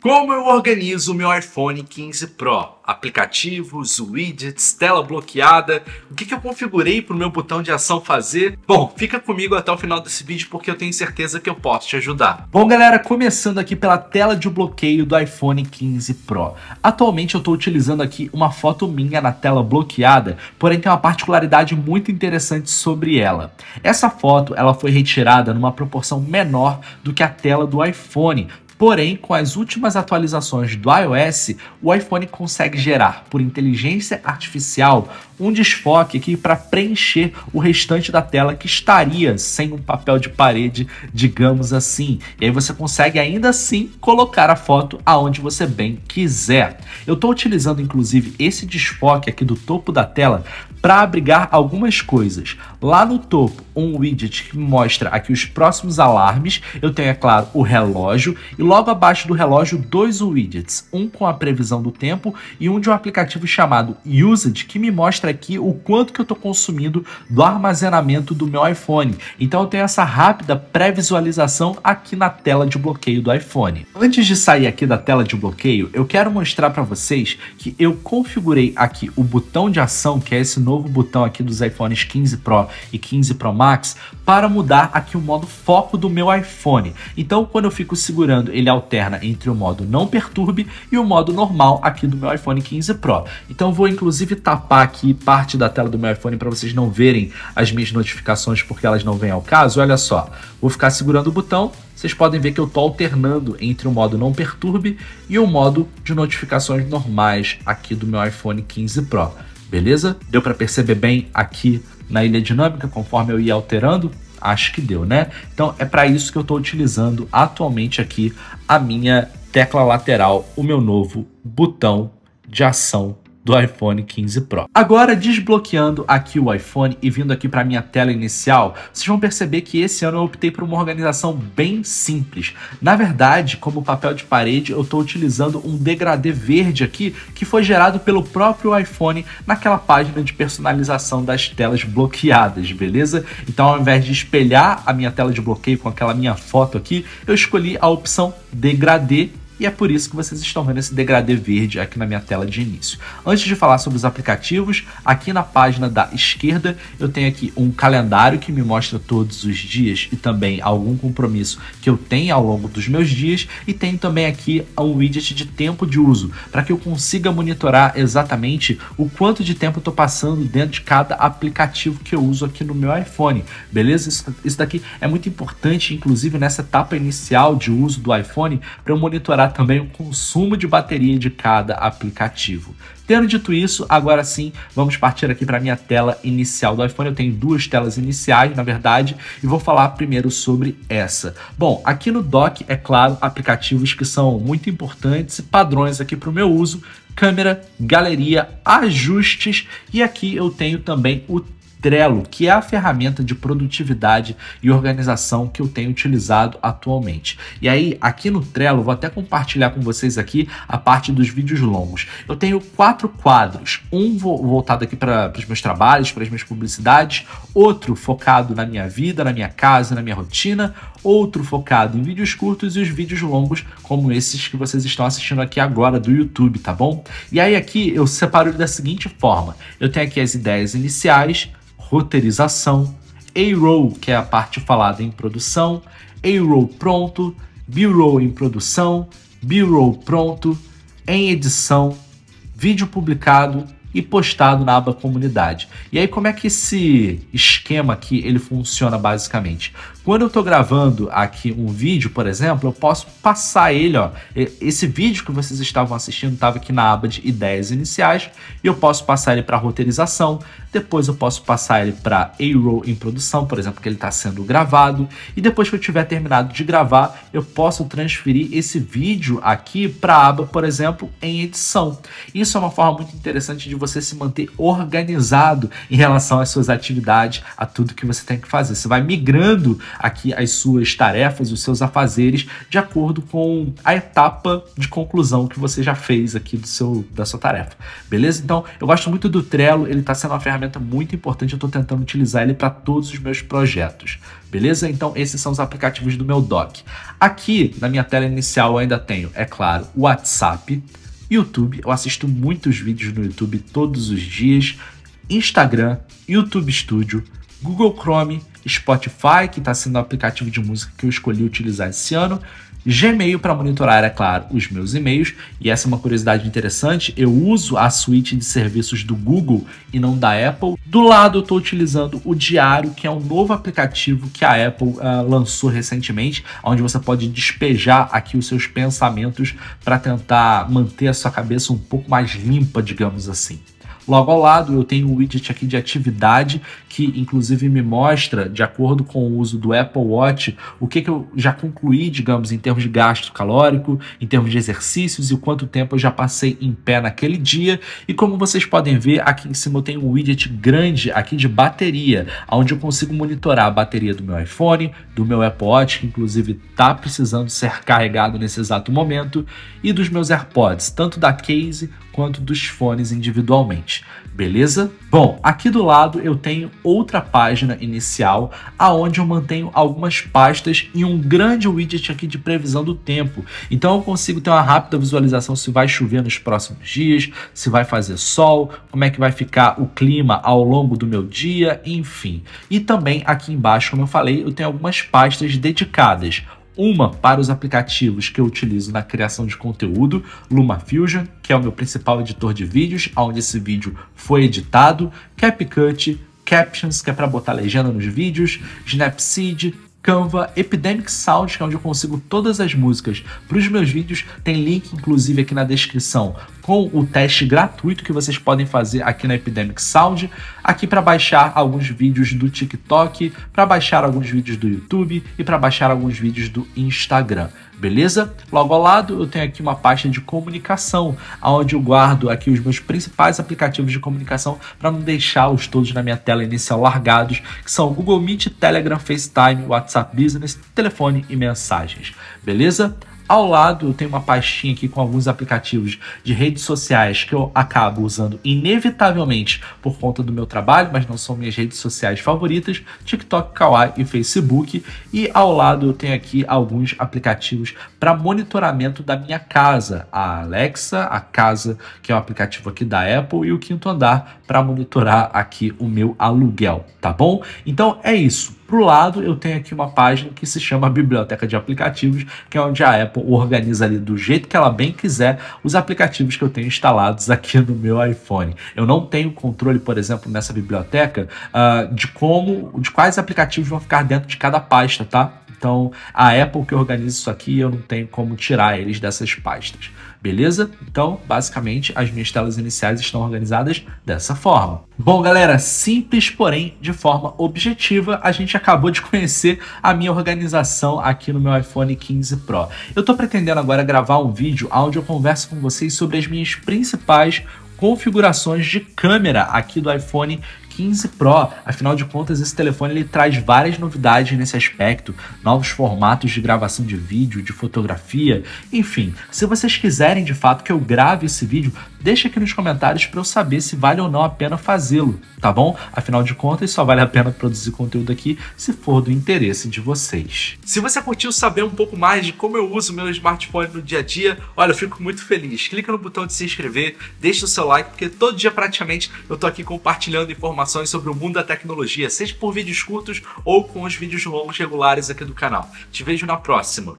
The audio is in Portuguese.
Como eu organizo meu iPhone 15 Pro? Aplicativos, widgets, tela bloqueada, o que, que eu configurei para o meu botão de ação fazer? Bom, fica comigo até o final desse vídeo porque eu tenho certeza que eu posso te ajudar. Bom galera, começando aqui pela tela de bloqueio do iPhone 15 Pro. Atualmente eu estou utilizando aqui uma foto minha na tela bloqueada, porém tem uma particularidade muito interessante sobre ela. Essa foto ela foi retirada numa proporção menor do que a tela do iPhone, Porém, com as últimas atualizações do iOS, o iPhone consegue gerar, por inteligência artificial, um desfoque aqui para preencher o restante da tela que estaria sem um papel de parede, digamos assim. E aí você consegue ainda assim colocar a foto aonde você bem quiser. Eu estou utilizando inclusive esse desfoque aqui do topo da tela para abrigar algumas coisas. Lá no topo, um widget que mostra aqui os próximos alarmes. Eu tenho, é claro, o relógio e logo abaixo do relógio dois widgets, um com a previsão do tempo e um de um aplicativo chamado Usage, que me mostra aqui o quanto que eu estou consumindo do armazenamento do meu iPhone. Então eu tenho essa rápida pré-visualização aqui na tela de bloqueio do iPhone. Antes de sair aqui da tela de bloqueio, eu quero mostrar para vocês que eu configurei aqui o botão de ação, que é esse novo botão aqui dos iPhones 15 Pro e 15 Pro Max, para mudar aqui o modo foco do meu iPhone. Então, quando eu fico segurando, ele alterna entre o modo não perturbe e o modo normal aqui do meu iPhone 15 Pro. Então, vou inclusive tapar aqui parte da tela do meu iPhone para vocês não verem as minhas notificações porque elas não vêm ao caso. Olha só, vou ficar segurando o botão, vocês podem ver que eu estou alternando entre o modo não perturbe e o modo de notificações normais aqui do meu iPhone 15 Pro. Beleza? Deu para perceber bem aqui na ilha dinâmica, conforme eu ia alterando, acho que deu, né? Então é para isso que eu estou utilizando atualmente aqui a minha tecla lateral, o meu novo botão de ação do iPhone 15 Pro. Agora, desbloqueando aqui o iPhone e vindo aqui para minha tela inicial, vocês vão perceber que esse ano eu optei por uma organização bem simples. Na verdade, como papel de parede, eu estou utilizando um degradê verde aqui que foi gerado pelo próprio iPhone naquela página de personalização das telas bloqueadas, beleza? Então, ao invés de espelhar a minha tela de bloqueio com aquela minha foto aqui, eu escolhi a opção degradê e é por isso que vocês estão vendo esse degradê verde aqui na minha tela de início. Antes de falar sobre os aplicativos, aqui na página da esquerda eu tenho aqui um calendário que me mostra todos os dias e também algum compromisso que eu tenho ao longo dos meus dias e tenho também aqui um widget de tempo de uso para que eu consiga monitorar exatamente o quanto de tempo eu estou passando dentro de cada aplicativo que eu uso aqui no meu iPhone, beleza? Isso, isso daqui é muito importante, inclusive nessa etapa inicial de uso do iPhone, para eu monitorar também o consumo de bateria de cada aplicativo. Tendo dito isso, agora sim, vamos partir aqui para a minha tela inicial do iPhone. Eu tenho duas telas iniciais, na verdade, e vou falar primeiro sobre essa. Bom, aqui no dock, é claro, aplicativos que são muito importantes e padrões aqui para o meu uso, câmera, galeria, ajustes e aqui eu tenho também o Trello, que é a ferramenta de produtividade e organização que eu tenho utilizado atualmente. E aí, aqui no Trello, vou até compartilhar com vocês aqui a parte dos vídeos longos. Eu tenho quatro quadros, um voltado aqui para os meus trabalhos, para as minhas publicidades, outro focado na minha vida, na minha casa, na minha rotina, outro focado em vídeos curtos e os vídeos longos como esses que vocês estão assistindo aqui agora do YouTube, tá bom? E aí aqui eu separo da seguinte forma: eu tenho aqui as ideias iniciais, roteirização, A-roll, que é a parte falada em produção, A-roll pronto, B-roll em produção, B-roll pronto, em edição, vídeo publicado e postado na aba comunidade. E aí como é que esse esquema aqui ele funciona basicamente? Quando eu tô gravando aqui um vídeo, por exemplo, eu posso passar ele, ó. Esse vídeo que vocês estavam assistindo estava aqui na aba de ideias iniciais e eu posso passar ele para roteirização, depois eu posso passar ele para A-roll em produção, por exemplo, que ele está sendo gravado, e depois que eu tiver terminado de gravar, eu posso transferir esse vídeo aqui para a aba, por exemplo, em edição. Isso é uma forma muito interessante de você se manter organizado em relação às suas atividades, a tudo que você tem que fazer. Você vai migrando aqui as suas tarefas, os seus afazeres, de acordo com a etapa de conclusão que você já fez aqui do seu, da sua tarefa. Beleza? Então, eu gosto muito do Trello, ele está sendo uma ferramenta muito importante, eu estou tentando utilizar ele para todos os meus projetos. Beleza? Então, esses são os aplicativos do meu doc. Aqui, na minha tela inicial, eu ainda tenho, é claro, o WhatsApp, YouTube, eu assisto muitos vídeos no YouTube todos os dias, Instagram, YouTube Studio, Google Chrome, Spotify, que está sendo o aplicativo de música que eu escolhi utilizar esse ano, Gmail para monitorar, é claro, os meus e-mails. E essa é uma curiosidade interessante: eu uso a suíte de serviços do Google e não da Apple. Do lado, eu estou utilizando o Diário, que é um novo aplicativo que a Apple uh, lançou recentemente, onde você pode despejar aqui os seus pensamentos para tentar manter a sua cabeça um pouco mais limpa, digamos assim. Logo ao lado, eu tenho um widget aqui de atividade que, inclusive, me mostra, de acordo com o uso do Apple Watch, o que, que eu já concluí, digamos, em termos de gasto calórico, em termos de exercícios e o quanto tempo eu já passei em pé naquele dia. E como vocês podem ver, aqui em cima eu tenho um widget grande aqui de bateria, onde eu consigo monitorar a bateria do meu iPhone, do meu Apple Watch, que inclusive está precisando ser carregado nesse exato momento, e dos meus AirPods, tanto da case quanto dos fones individualmente, beleza? Bom, aqui do lado eu tenho outra página inicial aonde eu mantenho algumas pastas e um grande widget aqui de previsão do tempo. Então eu consigo ter uma rápida visualização se vai chover nos próximos dias, se vai fazer sol, como é que vai ficar o clima ao longo do meu dia, enfim. E também aqui embaixo, como eu falei, eu tenho algumas pastas dedicadas uma para os aplicativos que eu utilizo na criação de conteúdo, LumaFusion, que é o meu principal editor de vídeos, onde esse vídeo foi editado, CapCut, Captions, que é para botar legenda nos vídeos, Snapseed, Canva, Epidemic Sound, que é onde eu consigo todas as músicas para os meus vídeos. Tem link, inclusive, aqui na descrição com o teste gratuito que vocês podem fazer aqui na Epidemic Sound, aqui para baixar alguns vídeos do TikTok, para baixar alguns vídeos do YouTube e para baixar alguns vídeos do Instagram beleza? Logo ao lado eu tenho aqui uma pasta de comunicação, onde eu guardo aqui os meus principais aplicativos de comunicação para não deixá-los todos na minha tela inicial largados, que são Google Meet, Telegram, FaceTime, WhatsApp Business, telefone e mensagens, beleza? Ao lado, eu tenho uma pastinha aqui com alguns aplicativos de redes sociais que eu acabo usando inevitavelmente por conta do meu trabalho, mas não são minhas redes sociais favoritas: TikTok, Kawaii e Facebook. E ao lado, eu tenho aqui alguns aplicativos para monitoramento da minha casa: a Alexa, a Casa, que é um aplicativo aqui da Apple, e o Quinto Andar para monitorar aqui o meu aluguel, tá bom? Então é isso. Para o lado, eu tenho aqui uma página que se chama Biblioteca de Aplicativos, que é onde a Apple organiza ali do jeito que ela bem quiser os aplicativos que eu tenho instalados aqui no meu iPhone. Eu não tenho controle, por exemplo, nessa biblioteca uh, de como, de quais aplicativos vão ficar dentro de cada pasta, tá? Então, a Apple que organiza isso aqui, eu não tenho como tirar eles dessas pastas. Beleza? Então, basicamente, as minhas telas iniciais estão organizadas dessa forma. Bom, galera, simples, porém de forma objetiva, a gente acabou de conhecer a minha organização aqui no meu iPhone 15 Pro. Eu estou pretendendo agora gravar um vídeo onde eu converso com vocês sobre as minhas principais configurações de câmera aqui do iPhone 15 Pro. Afinal de contas, esse telefone ele traz várias novidades nesse aspecto, novos formatos de gravação de vídeo, de fotografia, enfim. Se vocês quiserem de fato que eu grave esse vídeo, deixa aqui nos comentários para eu saber se vale ou não a pena fazê-lo, tá bom? Afinal de contas, só vale a pena produzir conteúdo aqui se for do interesse de vocês. Se você curtiu saber um pouco mais de como eu uso meu smartphone no dia a dia, olha, eu fico muito feliz. Clica no botão de se inscrever, deixa o seu like, porque todo dia praticamente eu tô aqui compartilhando informações informações sobre o mundo da tecnologia, seja por vídeos curtos ou com os vídeos longos regulares aqui do canal. Te vejo na próxima.